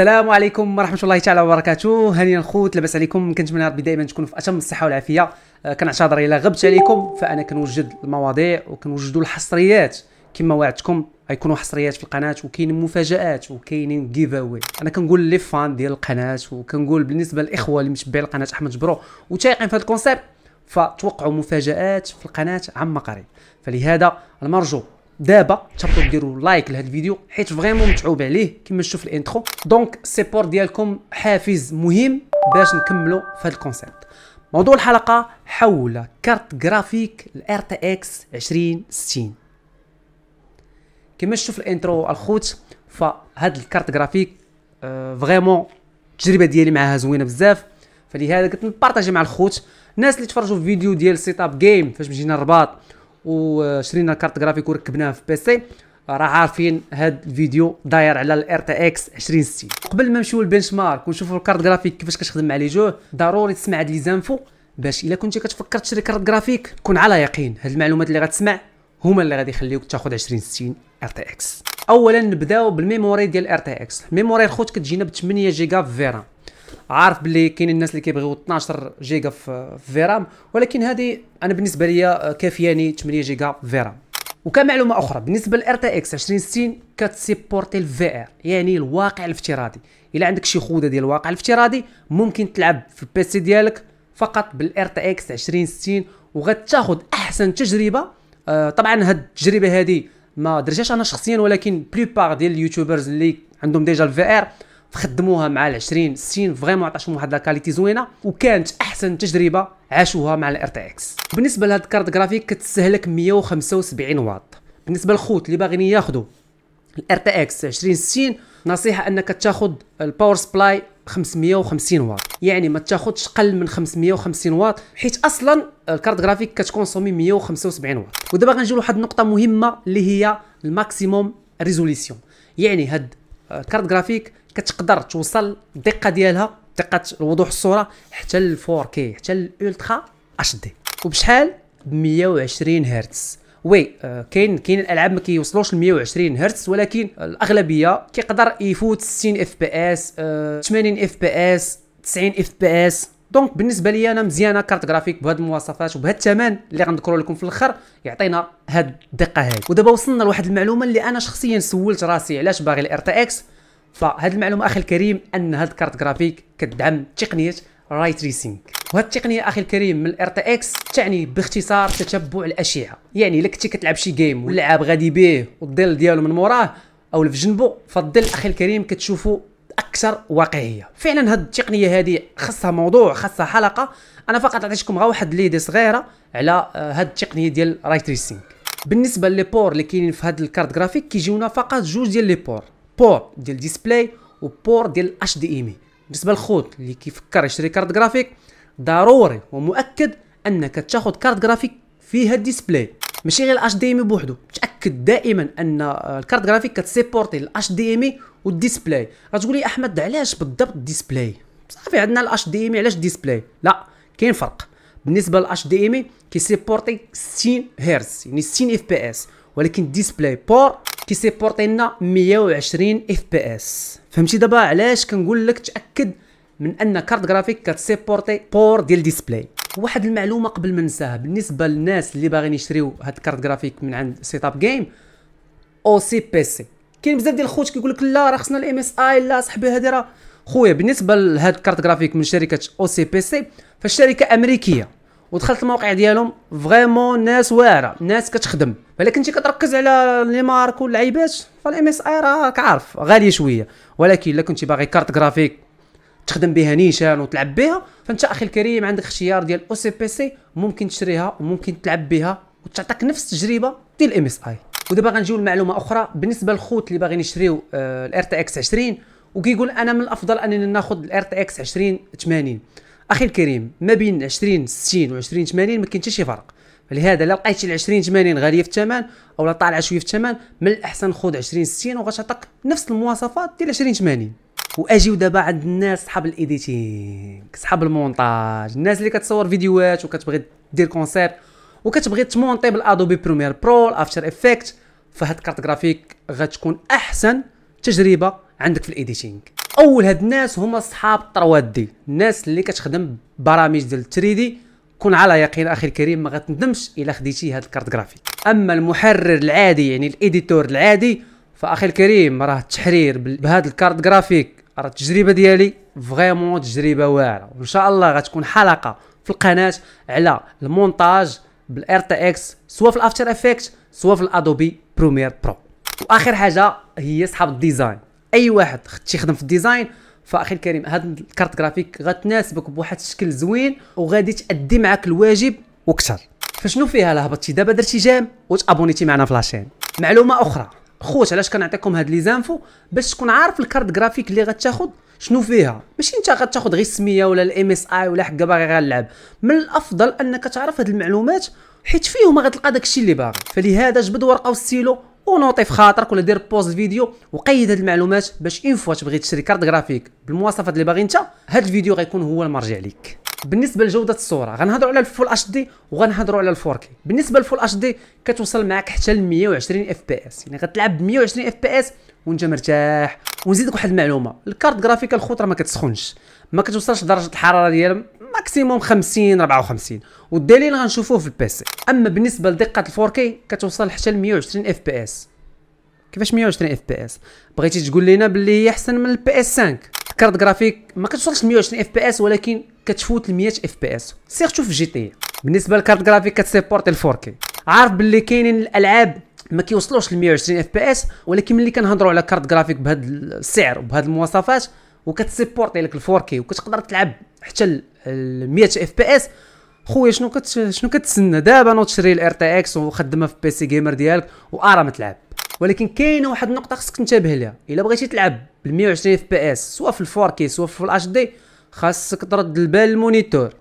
السلام عليكم ورحمه الله تعالى وبركاته هانيا الخوت لاباس عليكم كنتمنى ربي دائما تكونوا في اتم الصحه والعافيه آه، كنعتذر الا غبت عليكم فانا كنوجد المواضيع وكنوجدوا الحصريات كما وعدتكم غيكونوا حصريات في القناه وكاين مفاجات وكاينين جيف اوي انا كنقول لي فان ديال القناه وكنقول بالنسبه للاخوه اللي متبعين القناه احمد جبرو وتايقين في هذا الكونسيبت فتوقعوا مفاجات في القناه عما قريب فلهذا المرجو دابا تشربوا ديروا لايك لهذا الفيديو حيت فريمون متعوب عليه كما شفتوا في الانترو دونك السيبور ديالكم حافز مهم باش نكملوا في هذا الكونسيبت موضوع الحلقه حول كارت جرافيك الار تي اكس 2060 كما شفتوا في الانترو الخوت فهاد الكارت جرافيك آه، فريمون التجربه ديالي معاها زوينه بزاف فلهذا كنت نبارطاجي مع الخوت الناس اللي تفرجوا في فيديو ديال سيت اب جيم فاش مشينا الرباط وشرينا كارت جرافيك وركبناها في بيسي راه عارفين هاد الفيديو داير على الار تي اكس 2060 قبل ما نمشيو للبنش مارك ونشوفوا الكارت جرافيك كيفاش كتخدم مع لي جو ضروري تسمع هاد لي زانفو باش الا كنتي كتفكر تشري كارت جرافيك كون على يقين هاد المعلومات اللي غتسمع هما اللي غادي يخليوك تاخذ 2060 ار تي اكس اولا نبداو بالميموري ديال ار تي اكس الميموري الخوت كتجينا ب 8 جيجا في فيرا عارف باللي كاين الناس اللي كيبغيو 12 جيجا في فيرام ولكن هذه انا بالنسبه لي كافياني يعني 8 جيجا فيرام وكمعلومه اخرى بالنسبه للار تي اكس 2060 كتسيبورتي الفي ار يعني الواقع الافتراضي الا عندك شي خوذه ديال الواقع الافتراضي ممكن تلعب في البيسي ديالك فقط بالار تي اكس 2060 وغتاخذ احسن تجربه آه طبعا هاد التجربه هذه ما درتهاش انا شخصيا ولكن بار ديال اليوتيوبرز اللي عندهم ديجا الفي ار خدموها مع ال 20 60 فريمون عطاتهم واحد لاكاليتي زوينه وكانت احسن تجربه عاشوها مع الار تي اكس بالنسبه لهاد الكارت جرافيك كتستهلك 175 واط بالنسبه للخوت اللي باغيين ياخذوا الار تي اكس 20 60 نصيحه انك تاخذ الباور سبلاي 550 واط يعني ما تاخذش قل من 550 واط حيت اصلا الكارت جرافيك كتكونسومي 175 واط ودابا غنجيو لواحد النقطه مهمه اللي هي الماكسيموم ريزوليسيون يعني هاد الكارت جرافيك كتقدر توصل الدقه ديالها دقه وضوح الصوره حتى ل 4K حتى ل الالترا اتش دي وبشحال ب 120 هرتز وي آه، كاين كاين الالعاب ما كيوصلوش ل 120 هرتز ولكن الاغلبيه كيقدر يفوت 60 اف بي اس 80 اف بي اس 90 اف بي اس دونك بالنسبه لي انا مزيانه كارت جرافيك بهاد المواصفات وبهاد الثمن اللي غنذكروا لكم في الاخر يعطينا هاد الدقه هاي ودابا وصلنا لواحد المعلومه اللي انا شخصيا سولت راسي علاش باغي الار تي اكس فهاد المعلومه اخي الكريم ان هاد الكارت جرافيك كتدعم تقنيه راي تريسينغ وهاد التقنيه اخي الكريم من الار تي اكس تعني باختصار تتبع الاشعه يعني الا كنتي كتلعب شي جيم واللعاب غادي بيه والظل ديالو من موراه او في جنبه فالظل اخي الكريم كتشوفو اكثر واقعيه فعلا هاد التقنيه هادي خاصها موضوع خاصها حلقه انا فقط عطيتكم غير واحد ليدي صغيره على آه، هاد التقنيه ديال راي تريسينغ بالنسبه لي بور اللي كاينين في هاد الكارت جرافيك كيجيونا فقط جوج ديال لي بور بور ديال ديسبلاي وبور ديال اتش دي ام اي بالنسبه للخوت اللي كيفكر يشري كارت جرافيك ضروري ومؤكد انك تاخذ كارت جرافيك فيها ديسبلاي ماشي غير الاتش دي ام اي بوحدو تاكد دائما ان الكارت جرافيك كتسيبورتي الاتش دي ام اي والديسبلاي غتقول لي احمد علاش بالضبط ديسبلاي صافي عندنا الاتش دي ام اي علاش ديسبلاي لا كاين فرق بالنسبه للاتش دي ام اي كيسيبورتي 60 هرتز يعني 60 اف بي اس ولكن ديسبلاي بور كيسيبورتي لنا 120 اف بي اس فهمتي دابا علاش كنقول لك تاكد من ان كارت جرافيك كتسيبورتي بور ديال ديسبلاي واحد المعلومه قبل ما ننساها بالنسبه للناس اللي باغيين يشريو هاد الكارت جرافيك من عند سيت اب جيم او سي بي سي كاين بزاف ديال الخوت كيقول لك لا راه خصنا الام اس اي لا صاحبي هادي راه خويا بالنسبه لهاد الكارت جرافيك من شركه او سي بي سي فالشركه امريكيه ودخلت الموقع ديالهم فريمون ناس واعره ناس كتخدم ولكن كنتي كتركز على لي مارك واللعيبات فالام اس اي راك عارف غالي شويه ولكن الا كنتي باغي كارت جرافيك تخدم بها نيشان وتلعب بها فانت اخي الكريم عندك اختيار ديال او سي بي سي ممكن تشريها وممكن تلعب بها وتعطيك نفس التجربه ديال الام اس اي ودابا غنجيو لمعلومه اخرى بالنسبه للخوت اللي باغيين يشريو الار آه، تي اكس 20 وكيقول انا من الافضل انني ناخذ الار تي اكس 20 80 اخي الكريم ما بين 20 60 و 20 80 ما كاين حتى شي فرق لهذا لا لقيتي ال 20 80 غاليه في الثمن او طالعه شويه في الثمن من الاحسن خذ 20 60 وغتعطيك نفس المواصفات ديال 20 80 واجيو دابا عند الناس صحاب الايديتينغ صحاب المونتاج الناس اللي كتصور فيديوهات وكتبغي دير كونسيبت وكتبغي تمونطي بالادوبي بريمير برو افتر افكت فهاد الكارت غرافيك غتكون احسن تجربه عندك في الايديتينغ اول هاد الناس هما اصحاب دي الناس اللي كتخدم برامج ديال التريدي كون على يقين اخي الكريم ما غتندمش الا خديتي هاد الكارت جرافيك اما المحرر العادي يعني الايديتور العادي فاخي الكريم راه التحرير بهاد الكارت جرافيك راه التجربه ديالي فريمون تجربه واعره وان شاء الله غتكون حلقه في القناه على المونتاج بالار تي اكس سواء في الافتر افكت سواء في الادوبي برومير برو واخر حاجه هي صحاب الديزاين اي واحد تيخدم في الديزاين فاخي الكريم هاد الكارت جرافيك غتناسبك بواحد الشكل زوين وغادي تادي معاك الواجب وكثر فشنو فيها لا هبطتي دابا درتي جام وتابونيتي معنا في لاشين معلومه اخرى خوت علاش كنعطيكم هاد لي زانفو باش تكون عارف الكارت جرافيك اللي غتاخد شنو فيها ماشي انت غتاخد غير السميه ولا الام اس اي ولا حق باغي غنلعب من الافضل انك تعرف هاد المعلومات حيت فيهم غتلقى داكشي اللي باغي فلهذا جبد ورقه وستيلو ونوطي في خاطرك ولا دير بوز فيديو وقيد هاد المعلومات باش اون فوا تبغي تشري كارت جرافيك بالمواصفات اللي باغي انت هاد الفيديو غيكون هو المرجع ليك بالنسبه لجوده الصوره غنهضروا على الفول اتش دي وغنهضروا على الفور كي بالنسبه للفول اتش دي كتوصل معك حتى ل 120 اف بي اس يعني غتلعب ب 120 اف بي اس وانت مرتاح ونزيدك واحد المعلومه الكارت جرافيك الخطره ما كتسخنش ما كتوصلش درجه الحراره ديال ماكسيموم 50 54 والدليل غنشوفوه في البيسي اما بالنسبه لدقه الفور كي كتوصل حتى ل 120 اف بي اس كيفاش 120 اف بي اس بغيتي تقول لنا باللي هي احسن من البي اس 5 كارت جرافيك ما كتوصلش ل 120 اف بي اس ولكن كتفوت ل 100 اف بي اس سيرتو في جي تي إيه. بالنسبه لكارت جرافيك كتسيبورتي ال 4 كي عارف باللي كاينين الالعاب ما كيوصلوش ل 120 اف بي اس ولكن ملي كنهضروا على كارت جرافيك بهذا السعر وبهذا المواصفات وكتسيبورتي لك ال 4 كي وكتقدر تلعب حتى ل 100 اف بي اس خويا شنو كت شنو كتسنى دابا نو تشري الار تي اكس وخدمها في بيسي جيمر ديالك وارا ما تلعب ولكن كاينه واحد النقطه خصك تنتبه لها الا بغيتي تلعب ب 120 اف بي اس سواء في الفور كي سواء في الاتش دي خاصك ترد البال المونيتور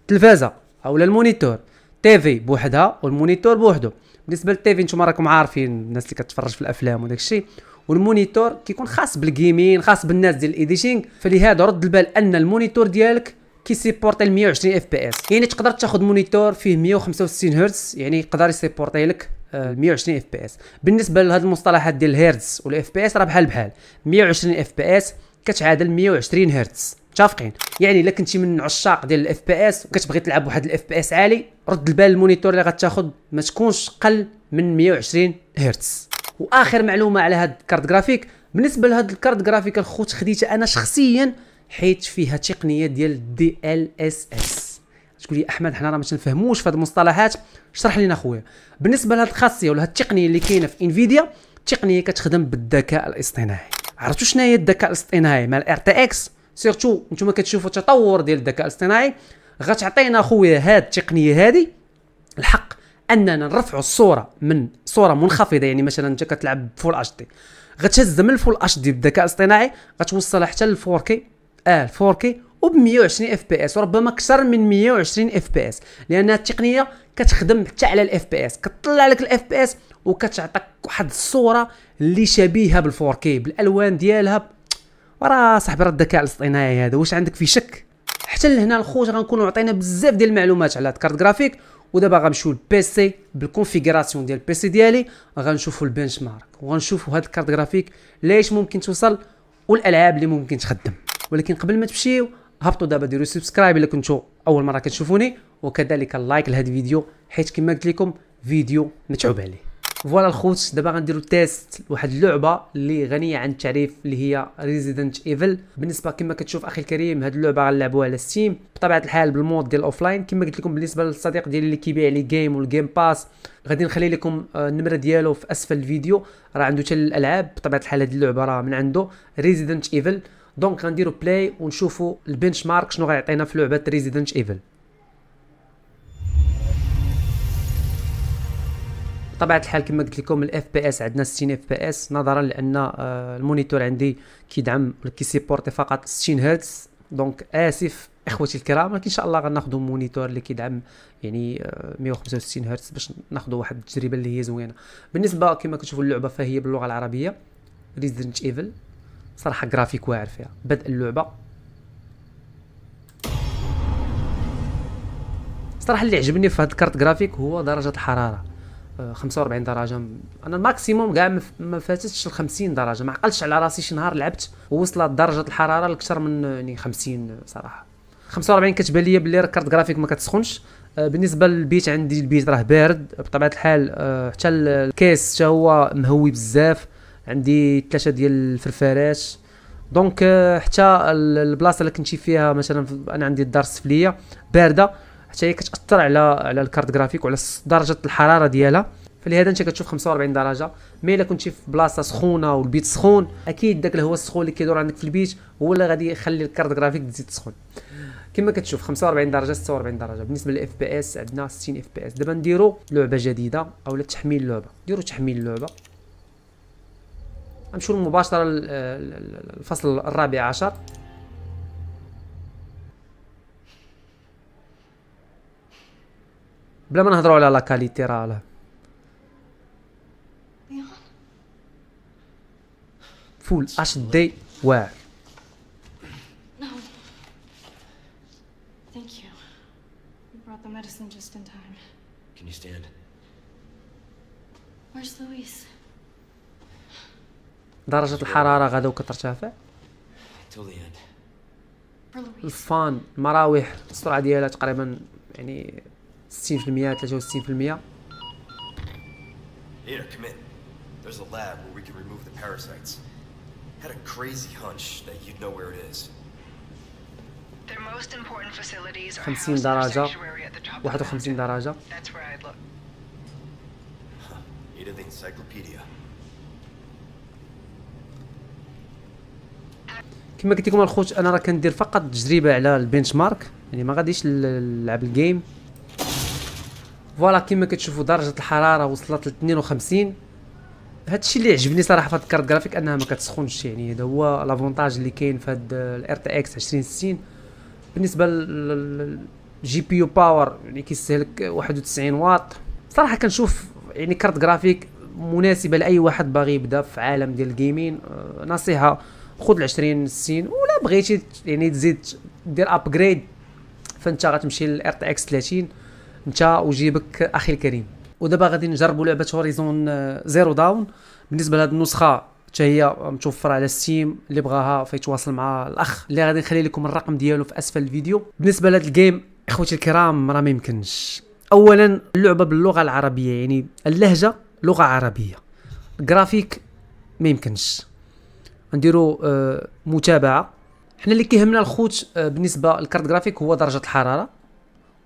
التلفازه اولا المونيتور في بوحدها والمونيتور بوحدو بالنسبه للتيفي نتوما راكم عارفين الناس اللي كتفرج في الافلام وداك الشيء والمونيتور كيكون خاص بالجيمين خاص بالناس ديال الايديتينغ فلهذا رد البال ان المونيتور ديالك سيبورتي 120 اف بي اس يعني تقدر تاخذ مونيتور فيه 165 هرتز يعني يقدر يسيبورتي لك 120 اف بي اس بالنسبه لهاد المصطلحات ديال الهيرتز والاف بي اس راه بحال بحال 120 اف بي اس كتعادل 120 هرتز متفقين يعني الا كنتي من عشاق ديال الاف بي اس وكتبغي تلعب واحد الاف بي اس عالي رد البال المونيتور اللي غتاخذ ما تكونش قل من 120 هرتز واخر معلومه على هاد الكارت جرافيك بالنسبه لهاد الكارت جرافيك الخوت خديتها انا شخصيا حيت فيها تقنيه ديال دي ال اس اس تقول لي احمد حنا راه ما تنفهموش في هاد المصطلحات اشرح لينا خويا بالنسبه لهاد الخاصيه ولا هاد التقنيه اللي كاينه في انفيديا التقنيه كتخدم بالذكاء الاصطناعي عرفتوا شنو هي الذكاء الاصطناعي مع الار تي اكس سيرتو نتوما كتشوفوا التطور ديال الذكاء الاصطناعي غتعطينا خويا هاد التقنيه هادي الحق اننا نرفعوا الصوره من صوره منخفضه يعني مثلا انت كتلعب فول اتش دي غتهز من الفول اتش دي بالذكاء الاصطناعي غتوصلها حتى ل 4 كي اه 4 كي وب 120 اف بي اس وربما اكثر من 120 اف بي اس لان التقنيه كتخدم حتى على الاف بي اس كطلع لك الاف بي اس وكتعطيك واحد الصوره اللي شبيهه بال 4K بالالوان ديالها وراه صاحبي راه الذكاء الاصطناعي هذا واش عندك في شك حتى لهنا الخوت غنكونوا عطينا بزاف ديال المعلومات على هاد الكارت جرافيك ودابا غنمشيو للبيسي بالكونفيغوراسيون ديال البيسي ديالي غنشوفوا البنش مارك وغنشوفوا هاد الكارت جرافيك ليش ممكن توصل والالعاب اللي ممكن تخدم ولكن قبل ما تمشيو هبطوا دابا ديروا سبسكرايب الا كنتو اول مره كتشوفوني وكذلك اللايك لهذا الفيديو حيت كما قلت لكم فيديو متعوب عليه فوالا الخوت دابا غنديرو تيست لواحد اللعبه اللي غنيه عن التعريف اللي هي ريزيدنت ايفل بالنسبه كما كتشوف اخي الكريم هاد اللعبه غنلعبوها على ستيم بطبيعه الحال بالمود ديال الاوفلاين كما قلت لكم بالنسبه للصديق ديالي اللي كيبيع لي جيم والجيم باس غادي نخلي لكم آه، النمره ديالو في اسفل الفيديو راه عنده حتى الالعاب بطبيعه الحال هاد اللعبه راه من عنده ريزيدنت ايفل دونك غنديرو بلاي ونشوفو البنش مارك شنو غيعطينا في لعبه ريزيدنت ايفل طبعا الحال كما قلت لكم الاف بي اس عندنا 60 اف بي اس نظرا لان آه، المونيتور عندي كيدعم كي سيبورتي فقط 60 هرتز دونك اسف اخوتي الكرام ولكن ان شاء الله غناخذوا مونيتور اللي كيدعم يعني 165 آه، هرتز باش ناخذوا واحد التجربه اللي هي زوينه بالنسبه كما كتشوفوا اللعبه فهي باللغه العربيه ريزيدنت ايفل صراحه جرافيك واعر فيها بدء اللعبه صراحه اللي عجبني في هاد الكارت جرافيك هو درجه الحراره 45 آه، درجه انا الماكسيموم كاع ما فاتتش ال 50 درجه ما عقلتش على راسي شي نهار لعبت ووصلت درجه الحراره لكثر من آه، يعني 50 صراحه 45 كتبان لي بلي راه كارت جرافيك ما كتسخنش آه، بالنسبه للبيت عندي البيت راه بارد بطبيعه الحال حتى الكيس حتى هو مهوي بزاف عندي ثلاثه ديال الفرفارات دونك آه، حتى البلاصه اللي كنتي فيها مثلا انا عندي الدار السفليه بارده حتى هي كتاثر على على الكارت جرافيك وعلى درجه الحراره ديالها فلهذا انت كتشوف 45 درجه مي الا كنتي في بلاصه سخونه والبيت سخون اكيد داك الهواء السخون اللي كيدور عندك في البيت هو اللي غادي يخلي الكارت جرافيك تزيد تسخن كما كتشوف 45 درجه 46 درجه بالنسبه للاف بي اس عندنا 60 اف بي اس دابا نديرو لعبه جديده اولا تحميل لعبه نديرو تحميل لعبه نمشيو مباشرة الفصل الرابع عشر بلا ما نهضروا على لا كاليتي راه فول اش دي واعر the medicine just in time. Can you stand? Where's Louise? درجة الحرارة غدا كترتفع الفان المراوح السرعة ديالها تقريبا يعني 60% 63% Here, come in. There's a lab where we can remove the parasites. Had a crazy hunch that you'd know where it is. Their most important facilities are 50 درجة 51 درجة. That's where I'd look. Huh. Need the encyclopedia. كما قلت لكم الخوت انا راه كندير فقط تجربه على البنش مارك يعني ما غاديش نلعب الجيم فوالا كما كتشوفوا درجه الحراره وصلت ل 52 هادشي اللي عجبني صراحه في هاد الكارت جرافيك انها ما كتسخنش يعني هذا هو لافونتاج اللي كاين في هاد الار تي اكس 2060 بالنسبه للجي بي يو باور يعني كيستهلك 91 واط صراحه كنشوف يعني كارت جرافيك مناسبه لاي واحد باغي يبدا في عالم ديال الجيمين آه، نصيحه خذ ال 20 60 ولا بغيتي يعني تزيد دير ابجريد فانت غتمشي ار تي اكس 30 انت وجيبك اخي الكريم ودابا غادي نجربوا لعبه هوريزون زيرو داون بالنسبه لهاد النسخه حتى هي متوفره على ستيم اللي بغاها فيتواصل مع الاخ اللي غادي نخلي لكم الرقم ديالو في اسفل الفيديو بالنسبه لهاد الجيم اخوتي الكرام راه ما يمكنش اولا اللعبه باللغه العربيه يعني اللهجه لغه عربيه جرافيك ما يمكنش نديرو آه، متابعه حنا اللي كيهمنا الخوت آه، بالنسبه للكارت جرافيك هو درجه الحراره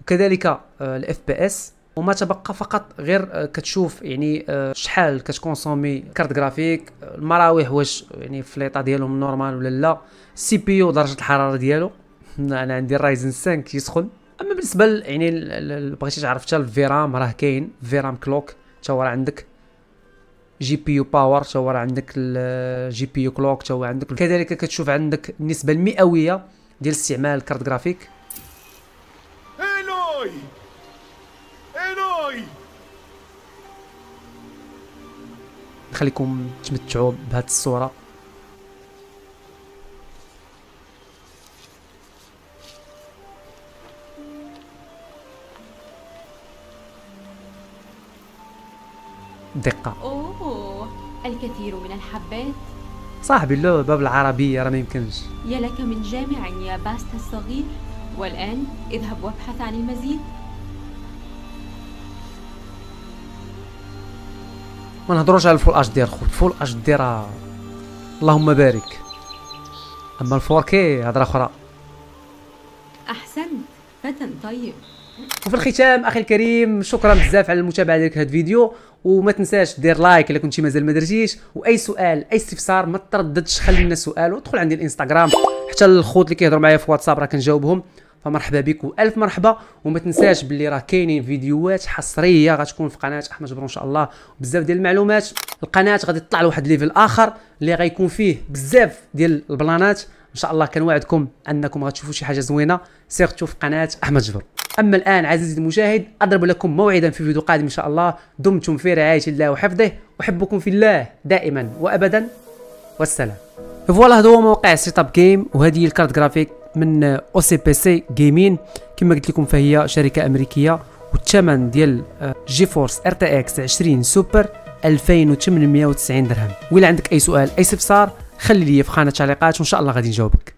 وكذلك الاف بي اس وما تبقى فقط غير آه، كتشوف يعني شحال كتكونسومي كارت جرافيك المراوح واش يعني الفليطه ديالهم نورمال ولا لا السي بي يو درجه الحراره ديالو انا عندي الرايزن 5 كيسخن اما بالنسبه يعني بغيتي تعرف حتى الفيرام راه كاين فيرام كلوك حتى هو عندك جي بي يو باور تو راه عندك الجي بي يو كلوك تو عندك كذلك كتشوف عندك النسبه المئويه ديال استعمال الكارت جرافيك إيلوي إيلوي نخليكم تمتعوا بهذه الصوره دقة أوه الكثير من الحبات صاحبي اللعبة بالعربية راه ما يمكنش يا لك من جامع يا باستا الصغير والآن اذهب وابحث عن المزيد ما نهضروش على الفول اش دي خويا الفول اش دي راه اللهم بارك اما الفوركي هضره اخرى احسنت فتى طيب وفي الختام اخي الكريم شكرا بزاف على المتابعه ديالك هذا الفيديو وما تنساش دير لايك الا كنتي مازال ما درتيش واي سؤال اي استفسار ما ترددش خلي لنا سؤال وادخل عندي الانستغرام حتى الخوت اللي كيهضروا معايا في واتساب راه كنجاوبهم فمرحبا بك والف مرحبا وما تنساش باللي راه كاينين فيديوهات حصريه غتكون في قناه احمد جبر ان شاء الله بزاف ديال المعلومات القناه غادي تطلع لواحد ليفل اخر اللي غيكون فيه بزاف ديال البلانات ان شاء الله كنوعدكم انكم غتشوفوا شي حاجه زوينه سيرتو في قناه احمد جبر أما الآن عزيزي المشاهد أضرب لكم موعدا في فيديو قادم إن شاء الله دمتم في رعاية الله وحفظه أحبكم في الله دائما وأبدا والسلام فوالا هذا هو موقع سيت اب جيم وهذه هي الكارت جرافيك من او سي بي سي جيمين كما قلت لكم فهي شركه امريكيه والثمن ديال جي فورس ار تي اكس 20 سوبر 2890 درهم ولا عندك اي سؤال اي استفسار خلي لي في خانه التعليقات وان شاء الله غادي نجاوبك